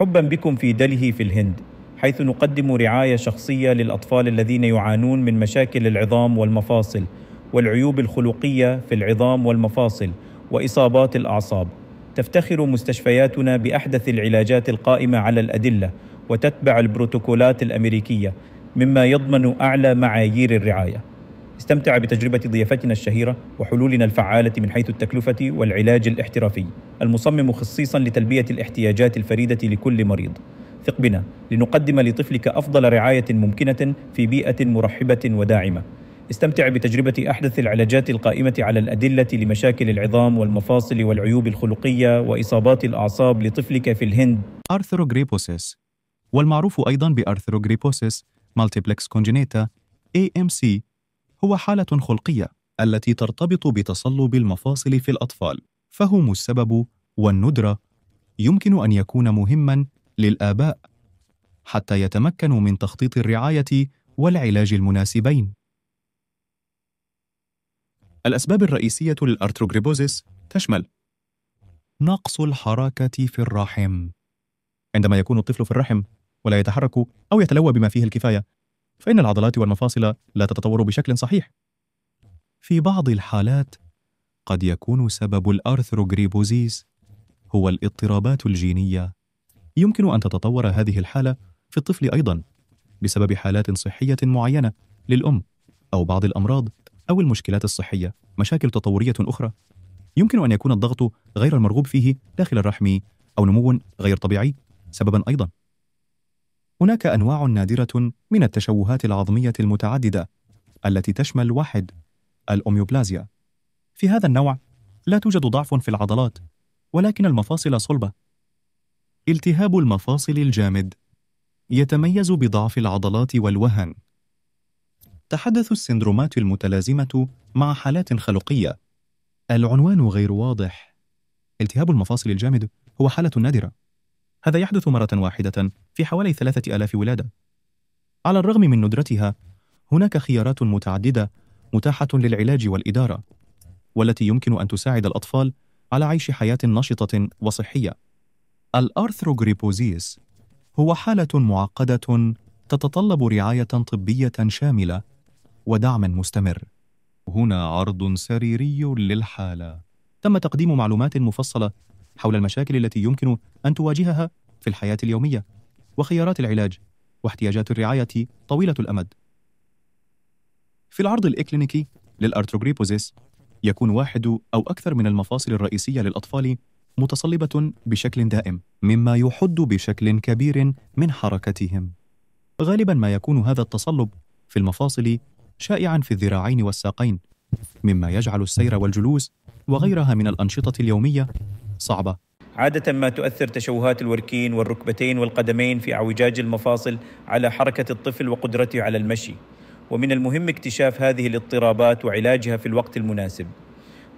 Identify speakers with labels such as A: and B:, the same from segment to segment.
A: حبا بكم في دلهي في الهند حيث نقدم رعايه شخصيه للاطفال الذين يعانون من مشاكل العظام والمفاصل والعيوب الخلقيه في العظام والمفاصل واصابات الاعصاب تفتخر مستشفياتنا باحدث العلاجات القائمه على الادله وتتبع البروتوكولات الامريكيه مما يضمن اعلى معايير الرعايه استمتع بتجربة ضيافتنا الشهيرة وحلولنا الفعالة من حيث التكلفة والعلاج الاحترافي المصمم خصيصا لتلبية الاحتياجات الفريدة لكل مريض ثق بنا لنقدم لطفلك أفضل رعاية ممكنة في بيئة مرحبة وداعمة استمتع بتجربة أحدث العلاجات القائمة على الأدلة لمشاكل العظام والمفاصل والعيوب الخلقية وإصابات الأعصاب لطفلك في الهند
B: أرثروغريبوسيس والمعروف أيضا بأرثروغريبوسيس مالتيبلكس كونجينيتا AMC هو حالة خلقية التي ترتبط بتصلب المفاصل في الأطفال فهم السبب والندرة يمكن أن يكون مهما للآباء حتى يتمكنوا من تخطيط الرعاية والعلاج المناسبين الأسباب الرئيسية للأرتروغريبوزيس تشمل نقص الحركة في الرحم عندما يكون الطفل في الرحم ولا يتحرك أو يتلوى بما فيه الكفاية فإن العضلات والمفاصل لا تتطور بشكل صحيح. في بعض الحالات قد يكون سبب الأرثروغريبوزيز هو الاضطرابات الجينية. يمكن أن تتطور هذه الحالة في الطفل أيضًا بسبب حالات صحية معينة للأم أو بعض الأمراض أو المشكلات الصحية، مشاكل تطورية أخرى. يمكن أن يكون الضغط غير المرغوب فيه داخل الرحم أو نمو غير طبيعي سببًا أيضًا. هناك أنواع نادرة من التشوهات العظمية المتعددة التي تشمل واحد الأوميوبلازيا في هذا النوع لا توجد ضعف في العضلات ولكن المفاصل صلبة التهاب المفاصل الجامد يتميز بضعف العضلات والوهن تحدث السندرومات المتلازمة مع حالات خلقية العنوان غير واضح التهاب المفاصل الجامد هو حالة نادرة هذا يحدث مرة واحدة في حوالي ثلاثة آلاف ولادة على الرغم من ندرتها هناك خيارات متعددة متاحة للعلاج والإدارة والتي يمكن أن تساعد الأطفال على عيش حياة نشطة وصحية الأرثروغريبوزيس هو حالة معقدة تتطلب رعاية طبية شاملة ودعم مستمر هنا عرض سريري للحالة تم تقديم معلومات مفصلة حول المشاكل التي يمكن أن تواجهها في الحياة اليومية وخيارات العلاج واحتياجات الرعاية طويلة الأمد في العرض الإكلينيكي للأرتروغريبوزيس يكون واحد أو أكثر من المفاصل الرئيسية للأطفال متصلبة بشكل دائم مما يحد بشكل كبير من حركتهم غالبا ما يكون هذا التصلب في المفاصل شائعا في الذراعين والساقين مما يجعل السير والجلوس وغيرها من الأنشطة اليومية صعبة
A: عادة ما تؤثر تشوهات الوركين والركبتين والقدمين في اعوجاج المفاصل على حركة الطفل وقدرته على المشي ومن المهم اكتشاف هذه الاضطرابات وعلاجها في الوقت المناسب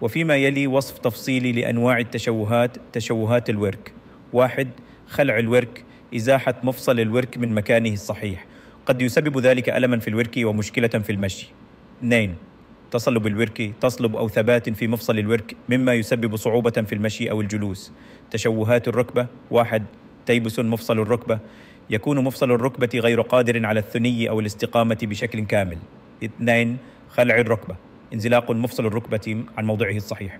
A: وفيما يلي وصف تفصيلي لأنواع التشوهات تشوهات الورك واحد خلع الورك إزاحة مفصل الورك من مكانه الصحيح قد يسبب ذلك ألما في الورك ومشكلة في المشي 2 تصلب الورك تصلب أو ثبات في مفصل الورك مما يسبب صعوبة في المشي أو الجلوس تشوهات الركبة واحد تيبس مفصل الركبة يكون مفصل الركبة غير قادر على الثني أو الاستقامة بشكل كامل اثنين خلع الركبة انزلاق مفصل الركبة عن موضعه الصحيح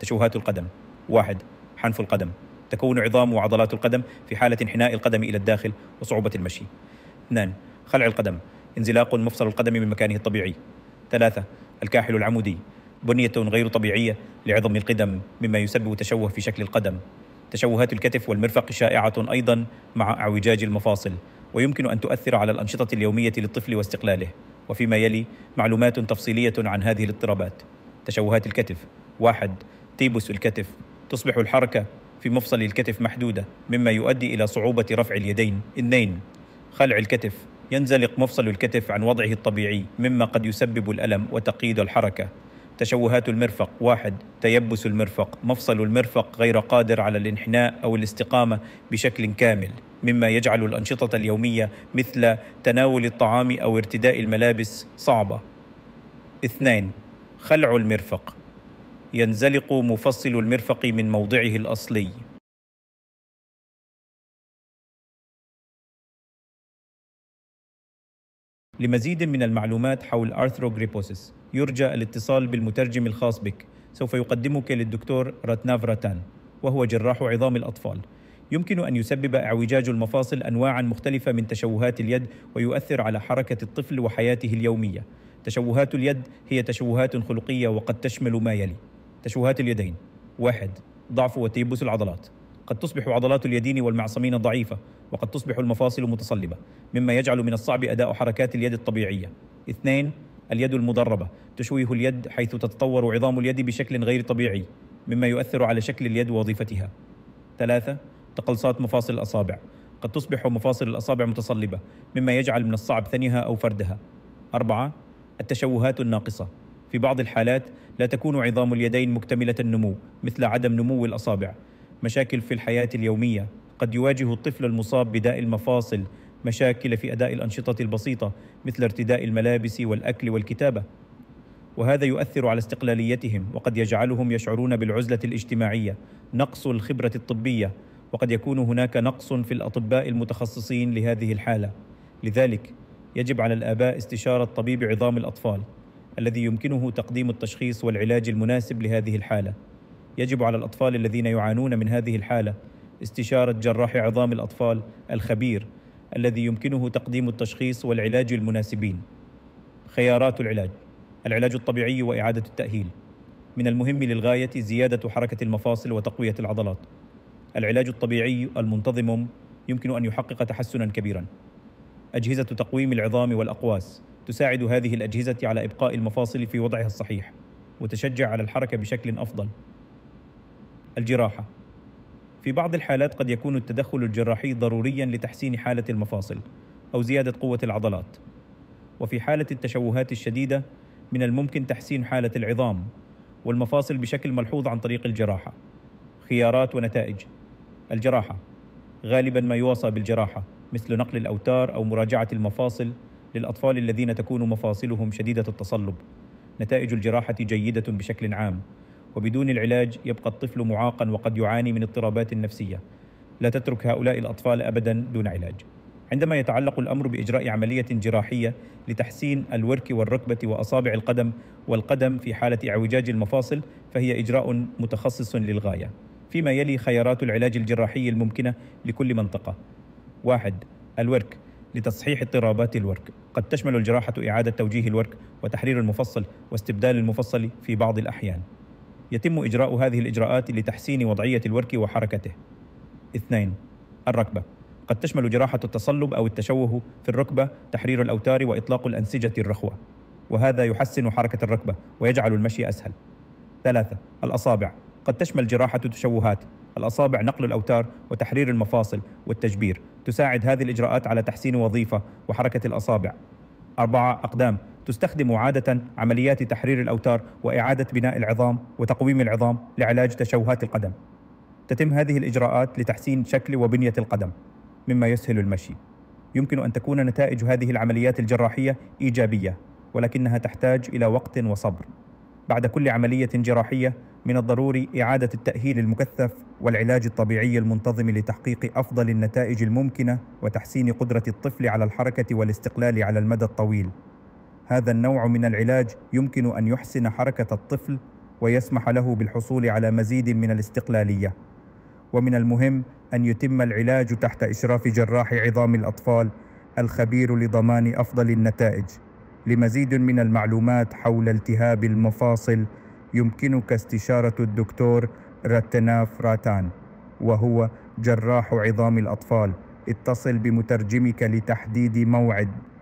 A: تشوهات القدم واحد حنف القدم تكون عظام وعضلات القدم في حالة انحناء القدم إلى الداخل وصعوبة المشي اثنان خلع القدم انزلاق مفصل القدم من مكانه الطبيعي ثلاثة الكاحل العمودي بنية غير طبيعية لعظم القدم مما يسبب تشوه في شكل القدم تشوهات الكتف والمرفق شائعة أيضا مع اعوجاج المفاصل ويمكن أن تؤثر على الأنشطة اليومية للطفل واستقلاله وفيما يلي معلومات تفصيلية عن هذه الاضطرابات تشوهات الكتف واحد تيبس الكتف تصبح الحركة في مفصل الكتف محدودة مما يؤدي إلى صعوبة رفع اليدين اثنين خلع الكتف ينزلق مفصل الكتف عن وضعه الطبيعي مما قد يسبب الألم وتقييد الحركة تشوهات المرفق واحد تيبس المرفق مفصل المرفق غير قادر على الانحناء أو الاستقامة بشكل كامل مما يجعل الأنشطة اليومية مثل تناول الطعام أو ارتداء الملابس صعبة اثنين خلع المرفق ينزلق
B: مفصل المرفق من موضعه الأصلي لمزيد من
A: المعلومات حول أرثروغريبوسيس يرجى الاتصال بالمترجم الخاص بك سوف يقدمك للدكتور راتناف راتان وهو جراح عظام الأطفال يمكن أن يسبب اعوجاج المفاصل أنواعا مختلفة من تشوهات اليد ويؤثر على حركة الطفل وحياته اليومية تشوهات اليد هي تشوهات خلقية وقد تشمل ما يلي تشوهات اليدين واحد ضعف وتيبس العضلات قد تصبح عضلات اليدين والمعصمين ضعيفة وقد تصبح المفاصل متصلبة مما يجعل من الصعب أداء حركات اليد الطبيعية اثنين اليد المدربة تشويه اليد حيث تتطور عظام اليد بشكل غير طبيعي مما يؤثر على شكل اليد ووظيفتها ثلاثة تقلصات مفاصل الأصابع قد تصبح مفاصل الأصابع متصلبة مما يجعل من الصعب ثنيها أو فردها أربعة التشوهات الناقصة في بعض الحالات لا تكون عظام اليدين مكتملة النمو مثل عدم نمو الأصابع مشاكل في الحياة اليومية قد يواجه الطفل المصاب بداء المفاصل مشاكل في أداء الأنشطة البسيطة مثل ارتداء الملابس والأكل والكتابة وهذا يؤثر على استقلاليتهم وقد يجعلهم يشعرون بالعزلة الاجتماعية نقص الخبرة الطبية وقد يكون هناك نقص في الأطباء المتخصصين لهذه الحالة لذلك يجب على الآباء استشارة طبيب عظام الأطفال الذي يمكنه تقديم التشخيص والعلاج المناسب لهذه الحاله يجب على الأطفال الذين يعانون من هذه الحالة استشارة جراح عظام الأطفال الخبير الذي يمكنه تقديم التشخيص والعلاج المناسبين. خيارات العلاج: العلاج الطبيعي وإعادة التأهيل. من المهم للغاية زيادة حركة المفاصل وتقوية العضلات. العلاج الطبيعي المنتظم يمكن أن يحقق تحسنا كبيرا. أجهزة تقويم العظام والأقواس تساعد هذه الأجهزة على إبقاء المفاصل في وضعها الصحيح وتشجع على الحركة بشكل أفضل. الجراحة في بعض الحالات قد يكون التدخل الجراحي ضروريا لتحسين حالة المفاصل أو زيادة قوة العضلات وفي حالة التشوهات الشديدة من الممكن تحسين حالة العظام والمفاصل بشكل ملحوظ عن طريق الجراحة خيارات ونتائج الجراحة غالبا ما يوصى بالجراحة مثل نقل الأوتار أو مراجعة المفاصل للأطفال الذين تكون مفاصلهم شديدة التصلب نتائج الجراحة جيدة بشكل عام وبدون العلاج يبقى الطفل معاقا وقد يعاني من اضطرابات نفسيه لا تترك هؤلاء الاطفال ابدا دون علاج عندما يتعلق الامر باجراء عمليه جراحيه لتحسين الورك والركبه واصابع القدم والقدم في حاله اعوجاج المفاصل فهي اجراء متخصص للغايه فيما يلي خيارات العلاج الجراحي الممكنه لكل منطقه واحد الورك لتصحيح اضطرابات الورك قد تشمل الجراحه اعاده توجيه الورك وتحرير المفصل واستبدال المفصل في بعض الاحيان يتم إجراء هذه الإجراءات لتحسين وضعية الورك وحركته. اثنين الركبة قد تشمل جراحة التصلب أو التشوه في الركبة تحرير الأوتار وإطلاق الأنسجة الرخوة وهذا يحسن حركة الركبة ويجعل المشي أسهل ثلاثة الأصابع قد تشمل جراحة تشوهات الأصابع نقل الأوتار وتحرير المفاصل والتجبير تساعد هذه الإجراءات على تحسين وظيفة وحركة الأصابع أربعة أقدام تستخدم عادة عمليات تحرير الأوتار وإعادة بناء العظام وتقويم العظام لعلاج تشوهات القدم. تتم هذه الإجراءات لتحسين شكل وبنية القدم، مما يسهل المشي. يمكن أن تكون نتائج هذه العمليات الجراحية إيجابية، ولكنها تحتاج إلى وقت وصبر. بعد كل عملية جراحية من الضروري إعادة التأهيل المكثف والعلاج الطبيعي المنتظم لتحقيق أفضل النتائج الممكنة وتحسين قدرة الطفل على الحركة والاستقلال على المدى الطويل هذا النوع من العلاج يمكن أن يحسن حركة الطفل ويسمح له بالحصول على مزيد من الاستقلالية ومن المهم أن يتم العلاج تحت إشراف جراح عظام الأطفال الخبير لضمان أفضل النتائج لمزيد من المعلومات حول التهاب المفاصل يمكنك استشارة الدكتور رتناف راتان وهو جراح عظام الأطفال اتصل بمترجمك لتحديد موعد